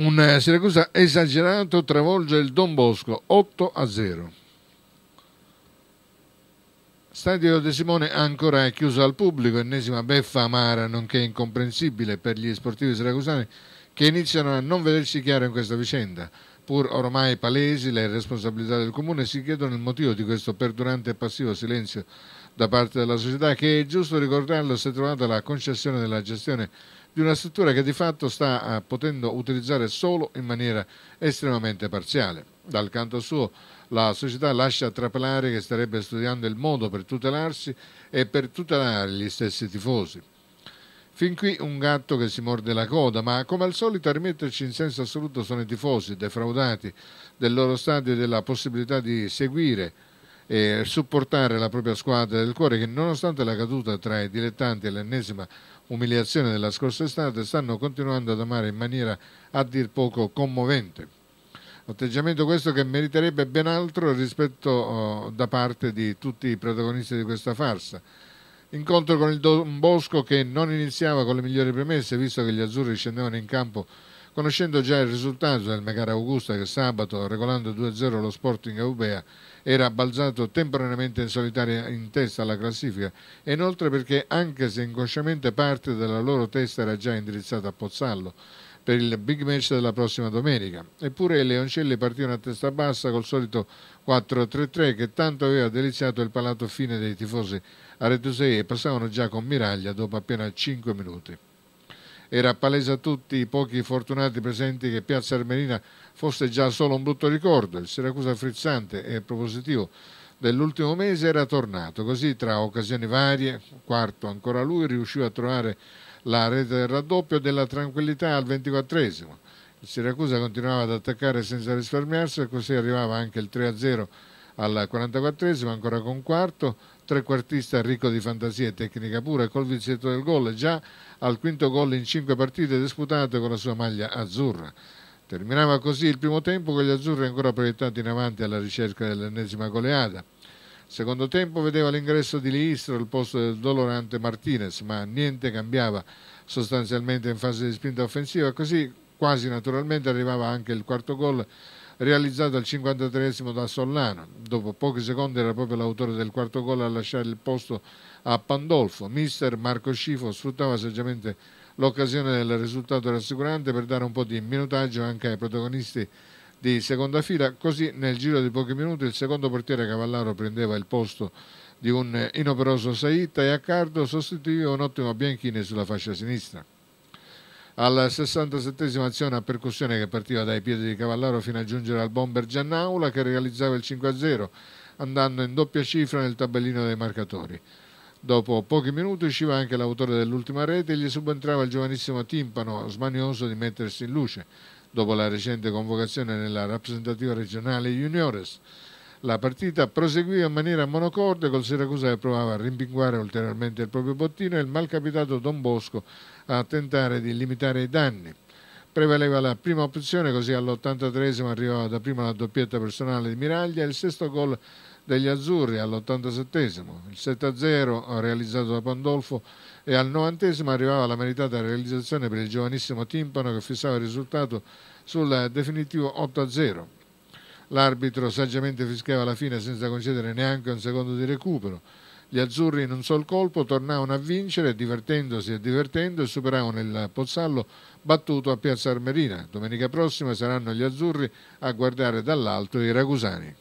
Un eh, Siracusa esagerato travolge il Don Bosco 8 a 0. Stadio De Simone ancora è chiuso al pubblico, ennesima beffa amara nonché incomprensibile per gli sportivi siracusani che iniziano a non vedersi chiaro in questa vicenda. Pur ormai palesi le responsabilità del comune si chiedono il motivo di questo perdurante e passivo silenzio da parte della società che è giusto ricordarlo si è trovata la concessione della gestione di una struttura che di fatto sta eh, potendo utilizzare solo in maniera estremamente parziale. Dal canto suo la società lascia trapelare che starebbe studiando il modo per tutelarsi e per tutelare gli stessi tifosi. Fin qui un gatto che si morde la coda, ma come al solito a rimetterci in senso assoluto sono i tifosi, defraudati del loro stadio e della possibilità di seguire eh, supportare la propria squadra del cuore che nonostante la caduta tra i dilettanti e l'ennesima umiliazione della scorsa estate stanno continuando ad amare in maniera a dir poco commovente. Atteggiamento questo che meriterebbe ben altro rispetto oh, da parte di tutti i protagonisti di questa farsa. Incontro con il Don Bosco che non iniziava con le migliori premesse, visto che gli azzurri scendevano in campo conoscendo già il risultato del Megara Augusta che sabato, regolando 2-0 lo Sporting Aubea, era balzato temporaneamente in solitaria in testa alla classifica e inoltre perché anche se inconsciamente parte della loro testa era già indirizzata a Pozzallo per il big match della prossima domenica. Eppure i Leoncelli partirono a testa bassa col solito 4-3-3 che tanto aveva deliziato il palato fine dei tifosi a Retusei e passavano già con Miraglia dopo appena 5 minuti. Era palese a tutti i pochi fortunati presenti che Piazza Armerina fosse già solo un brutto ricordo. Il Siracusa frizzante e propositivo dell'ultimo mese era tornato. Così, tra occasioni varie, quarto ancora lui, riusciva a trovare la rete del raddoppio della tranquillità al ventiquattresimo. Il Siracusa continuava ad attaccare senza risparmiarsi e così arrivava anche il 3-0 al 44esimo, ancora con quarto, trequartista ricco di fantasia e tecnica pura col vizietto del gol, già al quinto gol in cinque partite disputate con la sua maglia azzurra. Terminava così il primo tempo con gli azzurri ancora proiettati in avanti alla ricerca dell'ennesima goleada. Secondo tempo vedeva l'ingresso di Liistro al posto del dolorante Martinez, ma niente cambiava sostanzialmente in fase di spinta offensiva, così quasi naturalmente arrivava anche il quarto gol realizzato al 53 da Sollano. Dopo pochi secondi era proprio l'autore del quarto gol a lasciare il posto a Pandolfo. Mister Marco Scifo sfruttava saggiamente l'occasione del risultato rassicurante per dare un po' di minutaggio anche ai protagonisti di seconda fila. Così nel giro di pochi minuti il secondo portiere Cavallaro prendeva il posto di un inoperoso Saitta e Accardo sostituiva un ottimo Bianchini sulla fascia sinistra. Alla 67esima azione a percussione che partiva dai piedi di Cavallaro fino a giungere al bomber Giannaula che realizzava il 5-0 andando in doppia cifra nel tabellino dei marcatori. Dopo pochi minuti usciva anche l'autore dell'ultima rete e gli subentrava il giovanissimo timpano smanioso di mettersi in luce dopo la recente convocazione nella rappresentativa regionale Juniores. La partita proseguiva in maniera monocorde col Siracusa che provava a rimpinguare ulteriormente il proprio bottino e il malcapitato Don Bosco a tentare di limitare i danni prevaleva la prima opzione, così all'83esimo arrivava da prima la doppietta personale di Miraglia e il sesto gol degli Azzurri all'87esimo. Il 7-0 realizzato da Pandolfo e al 90esimo arrivava la meritata realizzazione per il giovanissimo timpano che fissava il risultato sul definitivo 8-0. L'arbitro saggiamente fischiava la fine senza concedere neanche un secondo di recupero. Gli azzurri in un sol colpo tornavano a vincere, divertendosi e divertendo, e superavano il Pozzallo battuto a Piazza Armerina. Domenica prossima saranno gli azzurri a guardare dall'alto i ragusani.